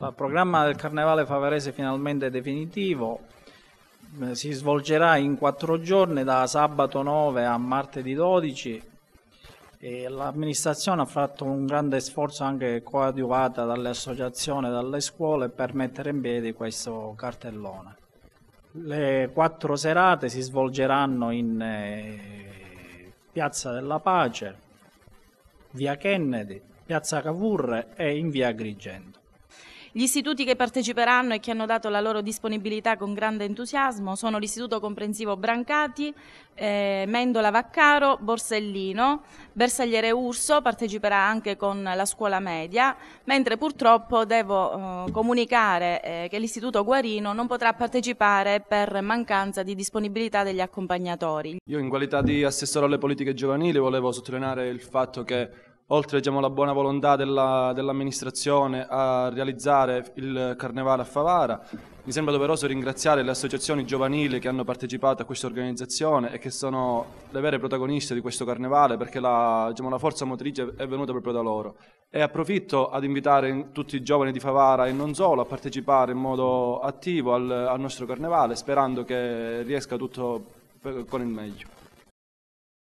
Il programma del Carnevale Favarese finalmente definitivo, eh, si svolgerà in quattro giorni da sabato 9 a martedì 12. l'amministrazione ha fatto un grande sforzo anche coadiuvata dalle associazioni e dalle scuole per mettere in piedi questo cartellone. Le quattro serate si svolgeranno in eh, Piazza della Pace, via Kennedy, piazza Cavour e in via Agrigento. Gli istituti che parteciperanno e che hanno dato la loro disponibilità con grande entusiasmo sono l'Istituto Comprensivo Brancati, eh, Mendola Vaccaro, Borsellino, Bersagliere Urso parteciperà anche con la scuola media, mentre purtroppo devo eh, comunicare eh, che l'Istituto Guarino non potrà partecipare per mancanza di disponibilità degli accompagnatori. Io in qualità di assessore alle politiche giovanili volevo sottolineare il fatto che oltre diciamo, alla buona volontà della, dell'amministrazione a realizzare il carnevale a Favara, mi sembra doveroso ringraziare le associazioni giovanili che hanno partecipato a questa organizzazione e che sono le vere protagoniste di questo carnevale perché la, diciamo, la forza motrice è venuta proprio da loro. E approfitto ad invitare tutti i giovani di Favara e non solo a partecipare in modo attivo al, al nostro carnevale sperando che riesca tutto con il meglio.